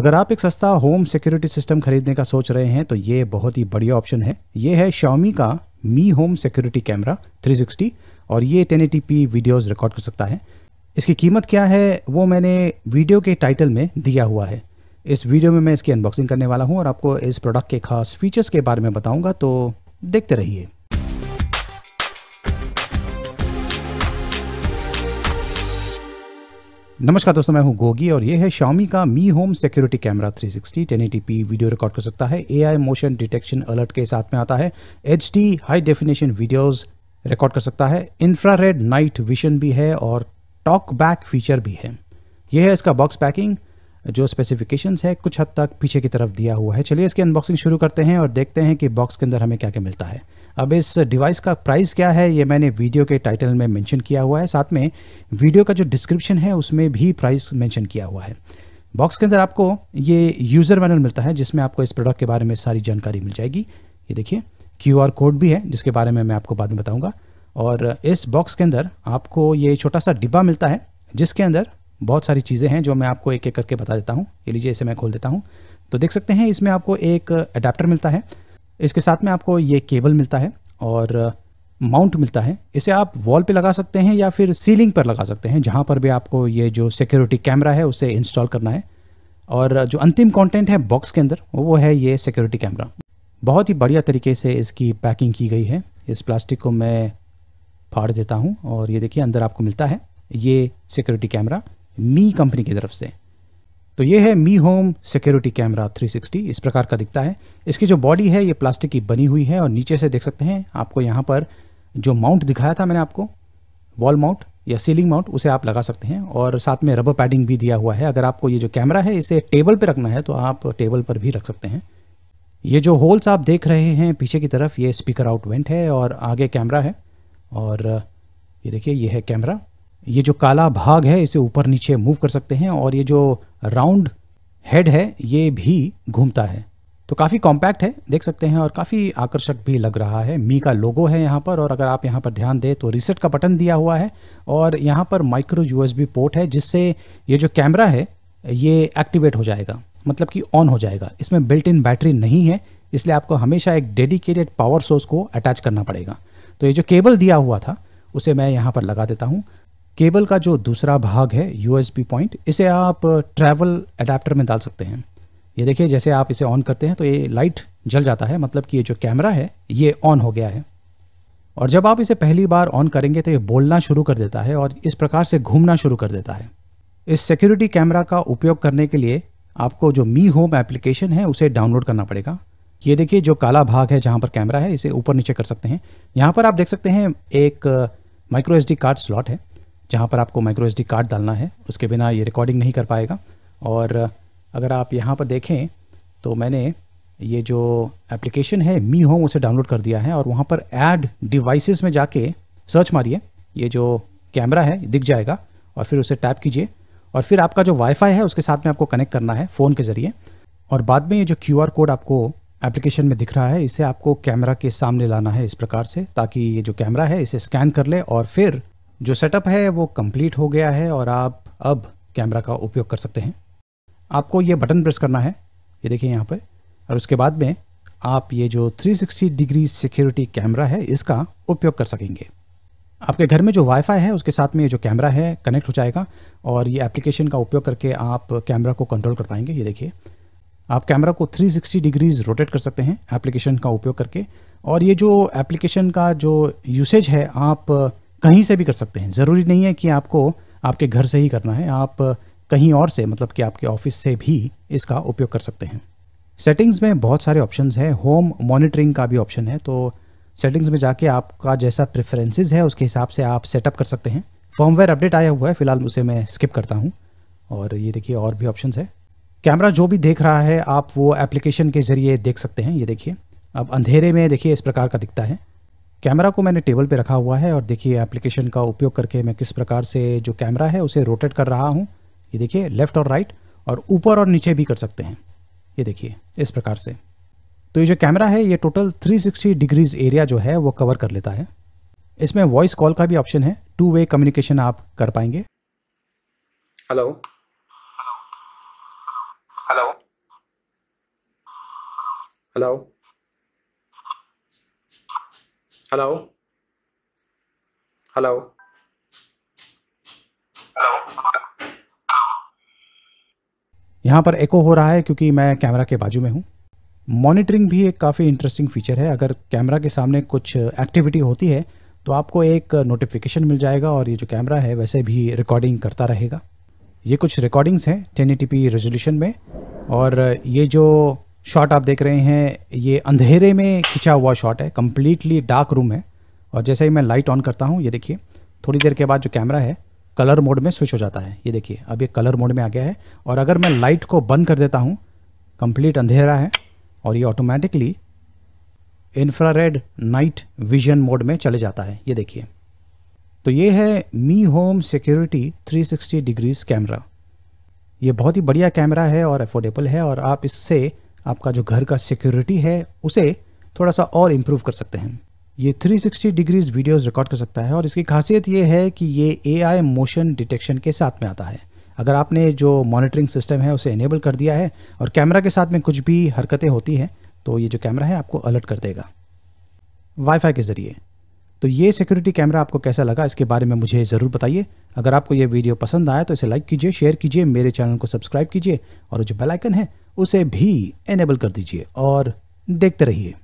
अगर आप एक सस्ता होम सिक्योरिटी सिस्टम खरीदने का सोच रहे हैं तो ये बहुत ही बढ़िया ऑप्शन है ये है शाओमी का मी होम सिक्योरिटी कैमरा 360 और ये टेन वीडियोस रिकॉर्ड कर सकता है इसकी कीमत क्या है वो मैंने वीडियो के टाइटल में दिया हुआ है इस वीडियो में मैं इसकी अनबॉक्सिंग करने वाला हूँ और आपको इस प्रोडक्ट के खास फीचर्स के बारे में बताऊँगा तो देखते रहिए नमस्कार दोस्तों मैं हूं गोगी और ये है शामी का Mi home security camera 360 sixty video record कर सकता है एआई मोशन डिटेक्शन अलर्ट के साथ में आता है H high definition videos record कर सकता है इंफ्रारेड नाइट विजन भी है और टॉक बैक फीचर भी है यह है इसका बॉक्स पैकिंग जो स्पेसिफिकेशंस है कुछ हद तक पीछे की तरफ दिया हुआ है चलिए इसकी अनबॉक्सिंग शुरू करते हैं और देखते हैं कि बॉक्स के अंदर हमें क्या क्या मिलता है अब इस डिवाइस का प्राइस क्या है ये मैंने वीडियो के टाइटल में मेंशन किया हुआ है साथ में वीडियो का जो डिस्क्रिप्शन है उसमें भी प्राइस मैंशन किया हुआ है बॉक्स के अंदर आपको ये यूज़र मैनल मिलता है जिसमें आपको इस प्रोडक्ट के बारे में सारी जानकारी मिल जाएगी ये देखिए क्यू कोड भी है जिसके बारे में मैं आपको बाद में बताऊँगा और इस बॉक्स के अंदर आपको ये छोटा सा डिब्बा मिलता है जिसके अंदर बहुत सारी चीज़ें हैं जो मैं आपको एक एक करके बता देता हूँ ये लीजिए इसे मैं खोल देता हूँ तो देख सकते हैं इसमें आपको एक अडाप्टर मिलता है इसके साथ में आपको ये केबल मिलता है और माउंट मिलता है इसे आप वॉल पे लगा सकते हैं या फिर सीलिंग पर लगा सकते हैं जहाँ पर भी आपको ये जो सिक्योरिटी कैमरा है उसे इंस्टॉल करना है और जो अंतिम कंटेंट है बॉक्स के अंदर वो है ये सिक्योरिटी कैमरा बहुत ही बढ़िया तरीके से इसकी पैकिंग की गई है इस प्लास्टिक को मैं फाड़ देता हूँ और ये देखिए अंदर आपको मिलता है ये सिक्योरिटी कैमरा मी कंपनी की तरफ से तो ये है मी होम सिक्योरिटी कैमरा 360 इस प्रकार का दिखता है इसकी जो बॉडी है ये प्लास्टिक की बनी हुई है और नीचे से देख सकते हैं आपको यहाँ पर जो माउंट दिखाया था मैंने आपको वॉल माउंट या सीलिंग माउंट उसे आप लगा सकते हैं और साथ में रबर पैडिंग भी दिया हुआ है अगर आपको ये जो कैमरा है इसे टेबल पर रखना है तो आप टेबल पर भी रख सकते हैं ये जो होल्स आप देख रहे हैं पीछे की तरफ ये स्पीकर आउटवेंट है और आगे कैमरा है और ये देखिए ये है कैमरा ये जो काला भाग है इसे ऊपर नीचे मूव कर सकते हैं और ये जो राउंड हेड है ये भी घूमता है तो काफ़ी कॉम्पैक्ट है देख सकते हैं और काफ़ी आकर्षक भी लग रहा है मी का लोगो है यहाँ पर और अगर आप यहाँ पर ध्यान दें तो रिसेट का बटन दिया हुआ है और यहाँ पर माइक्रो यूएसबी पोर्ट है जिससे ये जो कैमरा है ये एक्टिवेट हो जाएगा मतलब कि ऑन हो जाएगा इसमें बिल्ट इन बैटरी नहीं है इसलिए आपको हमेशा एक डेडिकेटेड पावर सोर्स को अटैच करना पड़ेगा तो ये जो केबल दिया हुआ था उसे मैं यहाँ पर लगा देता हूँ केबल का जो दूसरा भाग है यूएसबी पॉइंट इसे आप ट्रैवल अडेप्टर में डाल सकते हैं ये देखिए जैसे आप इसे ऑन करते हैं तो ये लाइट जल जाता है मतलब कि ये जो कैमरा है ये ऑन हो गया है और जब आप इसे पहली बार ऑन करेंगे तो ये बोलना शुरू कर देता है और इस प्रकार से घूमना शुरू कर देता है इस सिक्योरिटी कैमरा का उपयोग करने के लिए आपको जो मी होम एप्लीकेशन है उसे डाउनलोड करना पड़ेगा ये देखिए जो काला भाग है जहाँ पर कैमरा है इसे ऊपर नीचे कर सकते हैं यहाँ पर आप देख सकते हैं एक माइक्रो एस कार्ड स्लॉट है जहाँ पर आपको माइक्रो एस कार्ड डालना है उसके बिना ये रिकॉर्डिंग नहीं कर पाएगा और अगर आप यहाँ पर देखें तो मैंने ये जो एप्लीकेशन है मी होम उसे डाउनलोड कर दिया है और वहाँ पर ऐड डिवाइसेस में जाके सर्च मारिए ये जो कैमरा है दिख जाएगा और फिर उसे टैप कीजिए और फिर आपका जो वाईफाई है उसके साथ में आपको कनेक्ट करना है फ़ोन के ज़रिए और बाद में ये जो क्यू कोड आपको एप्लीकेशन में दिख रहा है इसे आपको कैमरा के सामने लाना है इस प्रकार से ताकि ये जो कैमरा है इसे स्कैन कर ले और फिर जो सेटअप है वो कंप्लीट हो गया है और आप अब कैमरा का उपयोग कर सकते हैं आपको ये बटन प्रेस करना है ये देखिए यहाँ पर और उसके बाद में आप ये जो 360 डिग्री सिक्योरिटी कैमरा है इसका उपयोग कर सकेंगे आपके घर में जो वाईफाई है उसके साथ में ये जो कैमरा है कनेक्ट हो जाएगा और ये एप्लीकेशन का उपयोग करके आप कैमरा को कंट्रोल कर पाएंगे ये देखिए आप कैमरा को 360 डिग्रीज रोटेट कर सकते हैं एप्लीकेशन का उपयोग करके और ये जो एप्लीकेशन का जो यूसेज है आप कहीं से भी कर सकते हैं ज़रूरी नहीं है कि आपको आपके घर से ही करना है आप कहीं और से मतलब कि आपके ऑफिस से भी इसका उपयोग कर सकते हैं सेटिंग्स में बहुत सारे ऑप्शंस हैं होम मॉनिटरिंग का भी ऑप्शन है तो सेटिंग्स में जाके आपका जैसा प्रेफरेंसेस है उसके हिसाब से आप सेटअप कर सकते हैं फॉर्मवेयर अपडेट आया हुआ है फिलहाल उसे मैं स्किप करता हूँ और ये देखिए और भी ऑप्शंस है कैमरा जो भी देख रहा है आप वो एप्लीकेशन के ज़रिए देख सकते हैं ये देखिए अब अंधेरे में देखिए इस प्रकार का दिखता है कैमरा को मैंने टेबल पे रखा हुआ है और देखिए एप्लीकेशन का उपयोग करके मैं किस प्रकार से जो कैमरा है उसे रोटेट कर रहा हूँ ये देखिए लेफ़्ट और राइट और ऊपर और नीचे भी कर सकते हैं ये देखिए इस प्रकार से तो ये जो कैमरा है ये टोटल 360 डिग्रीज एरिया जो है वो कवर कर लेता है इसमें वॉइस कॉल का भी ऑप्शन है टू वे कम्युनिकेशन आप कर पाएंगे hello hello hello hello hello यहाँ पर एको हो रहा है क्योंकि मैं कैमरा के बाजू में हूँ मॉनिटरिंग भी एक काफ़ी इंटरेस्टिंग फीचर है अगर कैमरा के सामने कुछ एक्टिविटी होती है तो आपको एक नोटिफिकेशन मिल जाएगा और ये जो कैमरा है वैसे भी रिकॉर्डिंग करता रहेगा ये कुछ रिकॉर्डिंग्स हैं टेन रेजोल्यूशन में और ये जो शॉट आप देख रहे हैं ये अंधेरे में खिंचा हुआ शॉट है कम्प्लीटली डार्क रूम है और जैसे ही मैं लाइट ऑन करता हूँ ये देखिए थोड़ी देर के बाद जो कैमरा है कलर मोड में स्विच हो जाता है ये देखिए अब ये कलर मोड में आ गया है और अगर मैं लाइट को बंद कर देता हूँ कंप्लीट अंधेरा है और ये automatically infrared night vision mode में चले जाता है ये देखिए तो ये है Mi home security 360 degrees camera ये बहुत ही बढ़िया कैमरा है और अफोर्डेबल है और आप इससे आपका जो घर का सिक्योरिटी है उसे थोड़ा सा और इम्प्रूव कर सकते हैं ये 360 डिग्रीज वीडियोज़ रिकॉर्ड कर सकता है और इसकी खासियत ये है कि ये आई मोशन डिटेक्शन के साथ में आता है अगर आपने जो मॉनिटरिंग सिस्टम है उसे इनेबल कर दिया है और कैमरा के साथ में कुछ भी हरकतें होती हैं तो ये जो कैमरा है आपको अलर्ट कर देगा वाईफाई के ज़रिए तो ये सिक्योरिटी कैमरा आपको कैसा लगा इसके बारे में मुझे ज़रूर बताइए अगर आपको ये वीडियो पसंद आया तो इसे लाइक कीजिए शेयर कीजिए मेरे चैनल को सब्सक्राइब कीजिए और जो बेलाइकन है उसे भी एनेबल कर दीजिए और देखते रहिए